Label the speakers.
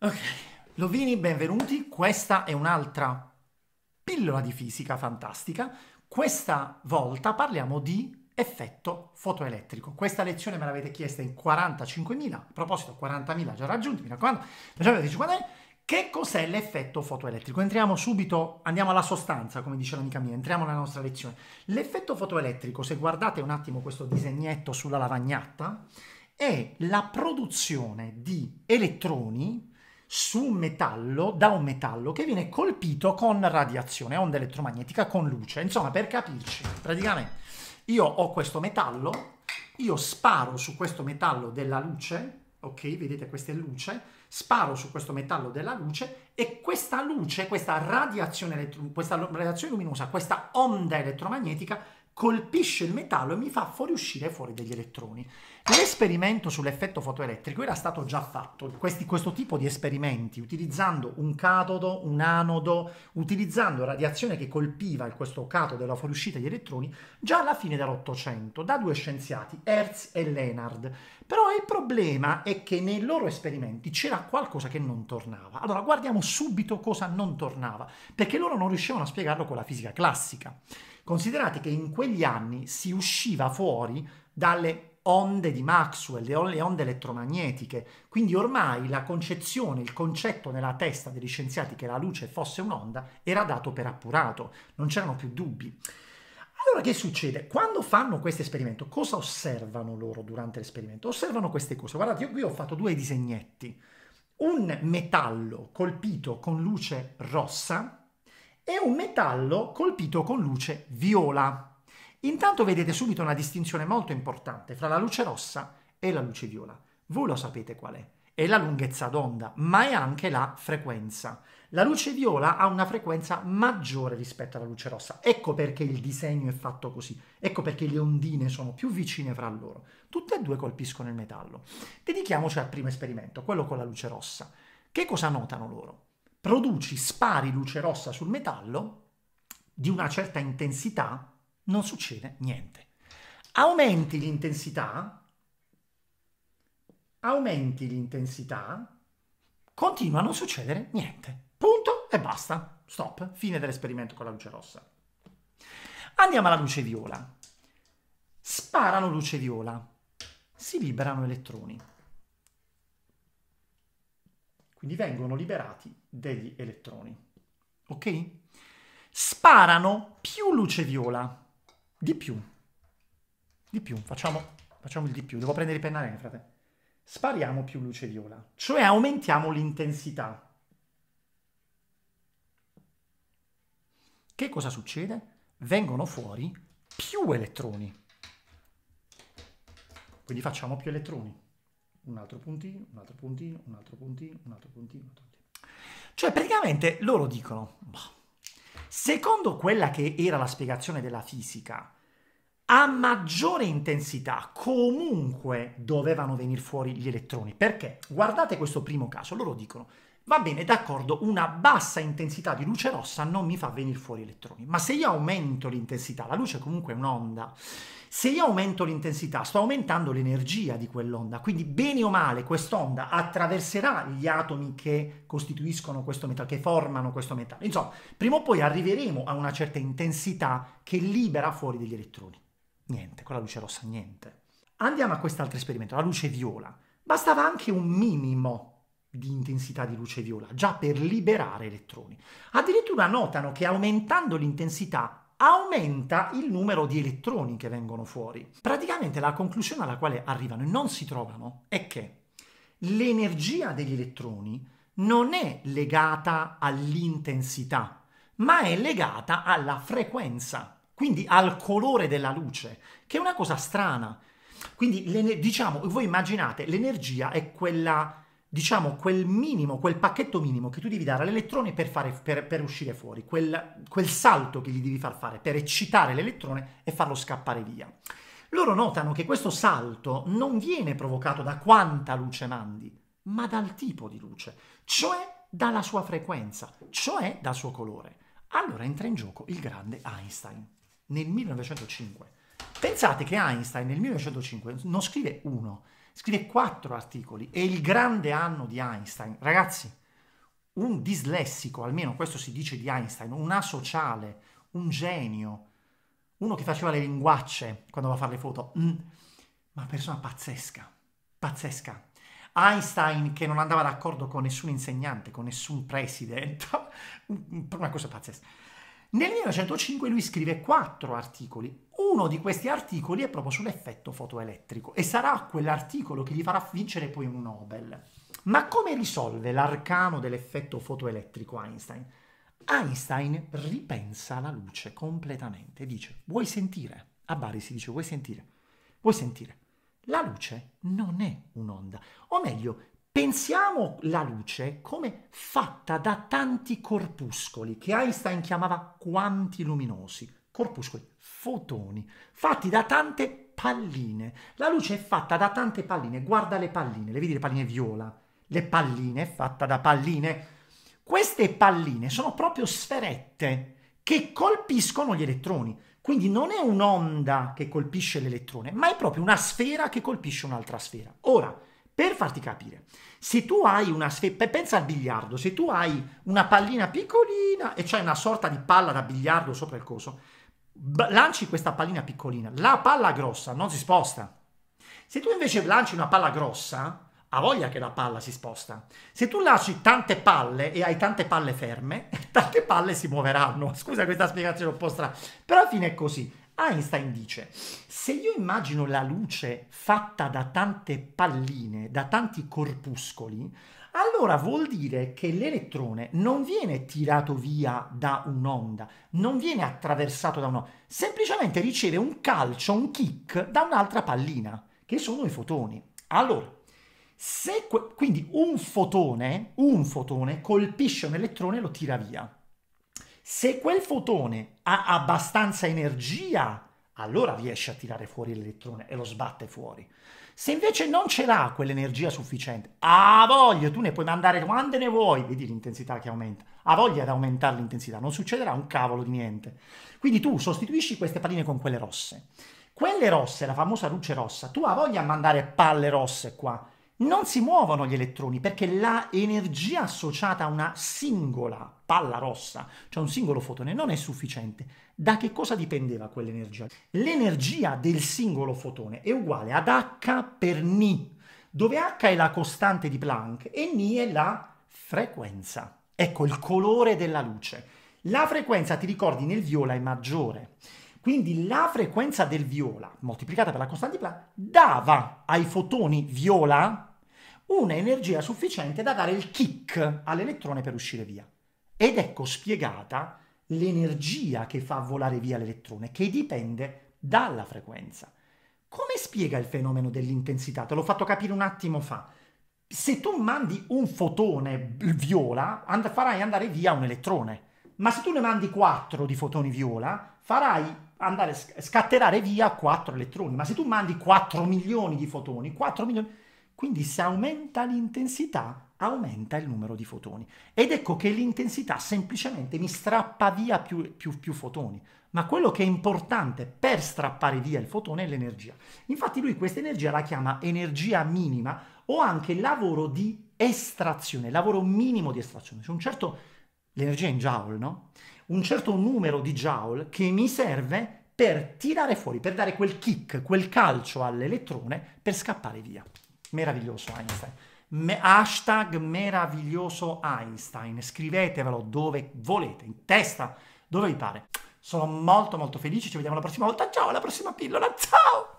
Speaker 1: Ok, Lovini, benvenuti. Questa è un'altra pillola di fisica fantastica. Questa volta parliamo di effetto fotoelettrico. Questa lezione me l'avete chiesta in 45.000, a proposito 40.000 già raggiunti, mi raccomando, Che cos'è l'effetto fotoelettrico? Entriamo subito, andiamo alla sostanza, come dice l'amica mia, entriamo nella nostra lezione. L'effetto fotoelettrico, se guardate un attimo questo disegnetto sulla lavagnatta, è la produzione di elettroni su un metallo, da un metallo che viene colpito con radiazione, onda elettromagnetica, con luce. Insomma, per capirci, praticamente io ho questo metallo, io sparo su questo metallo della luce, ok? Vedete, questa è luce, sparo su questo metallo della luce e questa luce, questa radiazione, questa radiazione luminosa, questa onda elettromagnetica colpisce il metallo e mi fa fuoriuscire fuori degli elettroni. L'esperimento sull'effetto fotoelettrico era stato già fatto, questi, questo tipo di esperimenti, utilizzando un catodo, un anodo, utilizzando radiazione che colpiva questo catodo e la fuoriuscita degli elettroni, già alla fine dell'Ottocento, da due scienziati, Hertz e Leonard. Però il problema è che nei loro esperimenti c'era qualcosa che non tornava. Allora guardiamo subito cosa non tornava, perché loro non riuscivano a spiegarlo con la fisica classica. Considerate che in quegli anni si usciva fuori dalle onde di Maxwell, le onde elettromagnetiche, quindi ormai la concezione, il concetto nella testa degli scienziati che la luce fosse un'onda era dato per appurato, non c'erano più dubbi. Allora che succede? Quando fanno questo esperimento, cosa osservano loro durante l'esperimento? Osservano queste cose. Guardate, io qui ho fatto due disegnetti. Un metallo colpito con luce rossa è un metallo colpito con luce viola. Intanto vedete subito una distinzione molto importante fra la luce rossa e la luce viola. Voi lo sapete qual è. È la lunghezza d'onda, ma è anche la frequenza. La luce viola ha una frequenza maggiore rispetto alla luce rossa. Ecco perché il disegno è fatto così. Ecco perché le ondine sono più vicine fra loro. Tutte e due colpiscono il metallo. Dedichiamoci al primo esperimento, quello con la luce rossa. Che cosa notano loro? produci spari luce rossa sul metallo di una certa intensità, non succede niente. Aumenti l'intensità, aumenti l'intensità, continua a non succedere niente. Punto e basta. Stop. Fine dell'esperimento con la luce rossa. Andiamo alla luce viola. Sparano luce viola. Si liberano elettroni. Quindi vengono liberati degli elettroni. Ok? Sparano più luce viola. Di più. Di più. Facciamo, facciamo il di più. Devo prendere i pennarelli, frate. Spariamo più luce viola. Cioè aumentiamo l'intensità. Che cosa succede? Vengono fuori più elettroni. Quindi facciamo più elettroni un altro puntino, un altro puntino, un altro puntino, un altro puntino. Un altro puntino. Cioè praticamente loro dicono, boh, secondo quella che era la spiegazione della fisica, a maggiore intensità comunque dovevano venire fuori gli elettroni. Perché? Guardate questo primo caso, loro dicono, va bene, d'accordo, una bassa intensità di luce rossa non mi fa venire fuori elettroni, ma se io aumento l'intensità, la luce è comunque un'onda, se io aumento l'intensità, sto aumentando l'energia di quell'onda, quindi bene o male quest'onda attraverserà gli atomi che costituiscono questo metallo, che formano questo metallo. Insomma, prima o poi arriveremo a una certa intensità che libera fuori degli elettroni. Niente, con la luce rossa niente. Andiamo a quest'altro esperimento, la luce viola. Bastava anche un minimo di intensità di luce viola, già per liberare elettroni. Addirittura notano che aumentando l'intensità aumenta il numero di elettroni che vengono fuori. Praticamente la conclusione alla quale arrivano e non si trovano è che l'energia degli elettroni non è legata all'intensità, ma è legata alla frequenza, quindi al colore della luce, che è una cosa strana. Quindi diciamo, voi immaginate, l'energia è quella diciamo, quel minimo, quel pacchetto minimo che tu devi dare all'elettrone per, fare, per, per uscire fuori, quel, quel salto che gli devi far fare per eccitare l'elettrone e farlo scappare via. Loro notano che questo salto non viene provocato da quanta luce mandi, ma dal tipo di luce, cioè dalla sua frequenza, cioè dal suo colore. Allora entra in gioco il grande Einstein nel 1905. Pensate che Einstein nel 1905 non scrive uno, scrive quattro articoli. e il grande anno di Einstein. Ragazzi, un dislessico, almeno questo si dice di Einstein, un asociale, un genio, uno che faceva le linguacce quando va a fare le foto, mm. ma una persona pazzesca, pazzesca. Einstein che non andava d'accordo con nessun insegnante, con nessun presidente, una cosa pazzesca. Nel 1905 lui scrive quattro articoli. Uno di questi articoli è proprio sull'effetto fotoelettrico e sarà quell'articolo che gli farà vincere poi un Nobel. Ma come risolve l'arcano dell'effetto fotoelettrico Einstein? Einstein ripensa la luce completamente, dice vuoi sentire? A Bari si dice vuoi sentire? Vuoi sentire? La luce non è un'onda, o meglio, Pensiamo la luce come fatta da tanti corpuscoli che Einstein chiamava quanti luminosi, corpuscoli, fotoni, fatti da tante palline. La luce è fatta da tante palline, guarda le palline, le vedi le palline viola? Le palline fatta da palline. Queste palline sono proprio sferette che colpiscono gli elettroni. Quindi non è un'onda che colpisce l'elettrone, ma è proprio una sfera che colpisce un'altra sfera. Ora, per farti capire, se tu hai una sfera, pensa al biliardo, se tu hai una pallina piccolina e c'è una sorta di palla da biliardo sopra il coso, lanci questa pallina piccolina, la palla grossa non si sposta. Se tu invece lanci una palla grossa, ha voglia che la palla si sposta. Se tu lanci tante palle e hai tante palle ferme, tante palle si muoveranno. Scusa questa spiegazione un po' strana, però alla fine è così. Einstein dice, se io immagino la luce fatta da tante palline, da tanti corpuscoli, allora vuol dire che l'elettrone non viene tirato via da un'onda, non viene attraversato da un'onda, semplicemente riceve un calcio, un kick da un'altra pallina, che sono i fotoni. Allora, se quindi un fotone, un fotone colpisce un elettrone e lo tira via. Se quel fotone ha abbastanza energia, allora riesce a tirare fuori l'elettrone e lo sbatte fuori. Se invece non ce l'ha quell'energia sufficiente, a voglia, tu ne puoi mandare quante ne vuoi, vedi l'intensità che aumenta, ha voglia di aumentare l'intensità, non succederà un cavolo di niente. Quindi tu sostituisci queste palline con quelle rosse. Quelle rosse, la famosa luce rossa, tu ha voglia di mandare palle rosse qua, non si muovono gli elettroni perché la energia associata a una singola palla rossa, cioè un singolo fotone, non è sufficiente. Da che cosa dipendeva quell'energia? L'energia del singolo fotone è uguale ad h per ni, dove h è la costante di Planck e ni è la frequenza. Ecco il colore della luce. La frequenza, ti ricordi, nel viola è maggiore. Quindi la frequenza del viola moltiplicata per la costante di Planck dava ai fotoni viola un'energia sufficiente da dare il kick all'elettrone per uscire via. Ed ecco spiegata l'energia che fa volare via l'elettrone, che dipende dalla frequenza. Come spiega il fenomeno dell'intensità? Te l'ho fatto capire un attimo fa. Se tu mandi un fotone viola, and- farai andare via un elettrone. Ma se tu ne mandi 4 di fotoni viola, farai andare, scatterare via 4 elettroni. Ma se tu mandi 4 milioni di fotoni, 4 milioni quindi se aumenta l'intensità, aumenta il numero di fotoni. Ed ecco che l'intensità semplicemente mi strappa via più, più, più, fotoni. Ma quello che è importante per strappare via il fotone è l'energia. Infatti lui questa energia la chiama energia minima o anche lavoro di estrazione, lavoro minimo di estrazione. C'è un certo, l'energia in joule, no? Un certo numero di joule che mi serve per tirare fuori, per dare quel kick, quel calcio all'elettrone per scappare via. Meraviglioso Einstein. Me- hashtag meraviglioso Einstein. Scrivetevelo dove volete, in testa, dove vi pare. Sono molto molto felice, ci vediamo la prossima volta. Ciao, alla prossima pillola. Ciao!